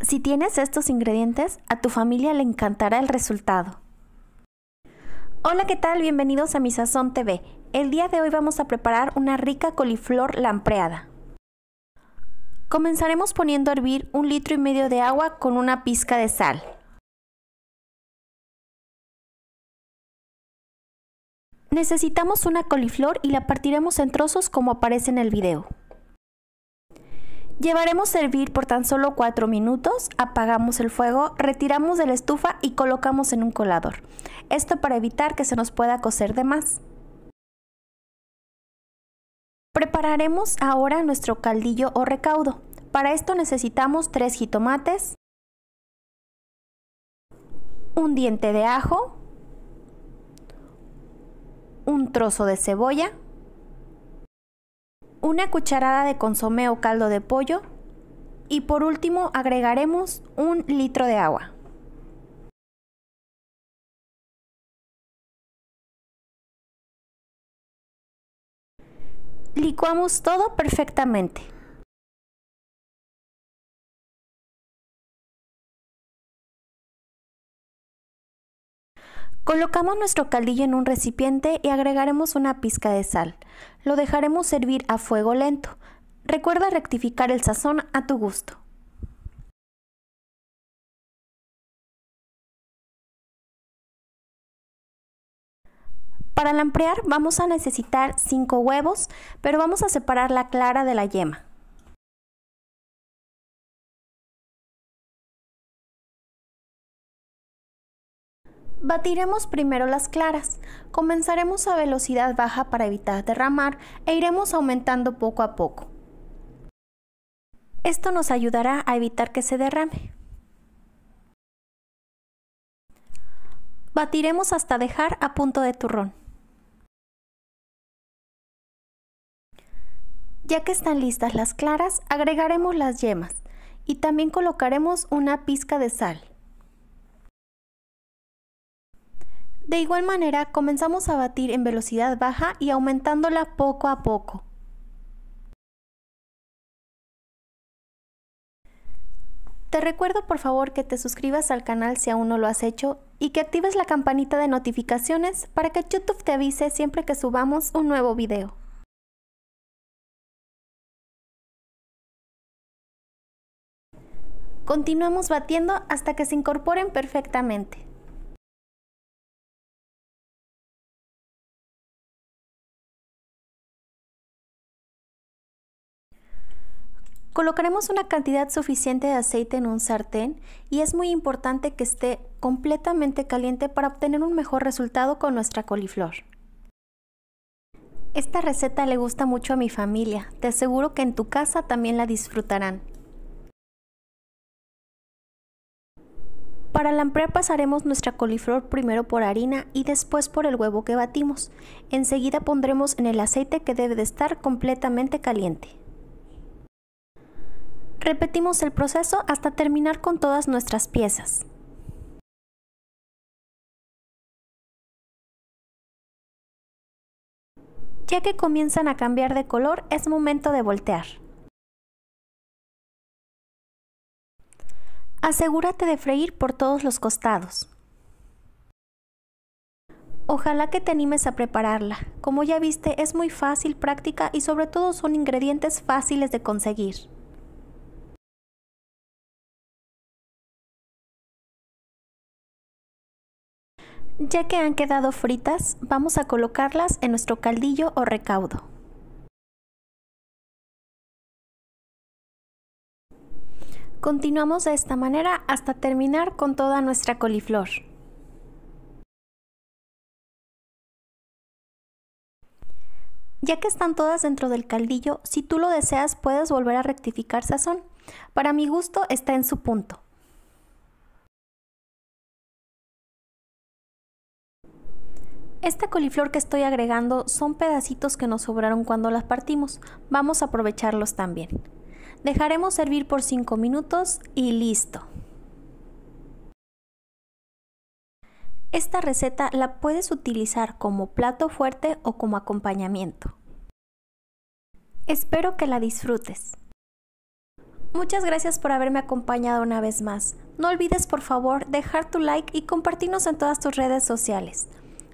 Si tienes estos ingredientes, a tu familia le encantará el resultado. Hola, ¿qué tal? Bienvenidos a Mi Sazón TV. El día de hoy vamos a preparar una rica coliflor lampreada. Comenzaremos poniendo a hervir un litro y medio de agua con una pizca de sal. Necesitamos una coliflor y la partiremos en trozos como aparece en el video. Llevaremos a servir por tan solo 4 minutos, apagamos el fuego, retiramos de la estufa y colocamos en un colador. Esto para evitar que se nos pueda cocer de más. Prepararemos ahora nuestro caldillo o recaudo. Para esto necesitamos 3 jitomates, un diente de ajo, un trozo de cebolla, una cucharada de consomé o caldo de pollo y por último agregaremos un litro de agua. Licuamos todo perfectamente. Colocamos nuestro caldillo en un recipiente y agregaremos una pizca de sal. Lo dejaremos servir a fuego lento. Recuerda rectificar el sazón a tu gusto. Para lamprear vamos a necesitar 5 huevos, pero vamos a separar la clara de la yema. Batiremos primero las claras. Comenzaremos a velocidad baja para evitar derramar e iremos aumentando poco a poco. Esto nos ayudará a evitar que se derrame. Batiremos hasta dejar a punto de turrón. Ya que están listas las claras, agregaremos las yemas y también colocaremos una pizca de sal. De igual manera, comenzamos a batir en velocidad baja y aumentándola poco a poco. Te recuerdo por favor que te suscribas al canal si aún no lo has hecho y que actives la campanita de notificaciones para que YouTube te avise siempre que subamos un nuevo video. Continuamos batiendo hasta que se incorporen perfectamente. Colocaremos una cantidad suficiente de aceite en un sartén y es muy importante que esté completamente caliente para obtener un mejor resultado con nuestra coliflor. Esta receta le gusta mucho a mi familia, te aseguro que en tu casa también la disfrutarán. Para lamprear pasaremos nuestra coliflor primero por harina y después por el huevo que batimos. Enseguida pondremos en el aceite que debe de estar completamente caliente. Repetimos el proceso hasta terminar con todas nuestras piezas. Ya que comienzan a cambiar de color, es momento de voltear. Asegúrate de freír por todos los costados. Ojalá que te animes a prepararla. Como ya viste, es muy fácil, práctica y sobre todo son ingredientes fáciles de conseguir. Ya que han quedado fritas, vamos a colocarlas en nuestro caldillo o recaudo. Continuamos de esta manera hasta terminar con toda nuestra coliflor. Ya que están todas dentro del caldillo, si tú lo deseas puedes volver a rectificar sazón. Para mi gusto está en su punto. Esta coliflor que estoy agregando son pedacitos que nos sobraron cuando las partimos, vamos a aprovecharlos también. Dejaremos servir por 5 minutos y listo. Esta receta la puedes utilizar como plato fuerte o como acompañamiento. Espero que la disfrutes. Muchas gracias por haberme acompañado una vez más. No olvides por favor dejar tu like y compartirnos en todas tus redes sociales.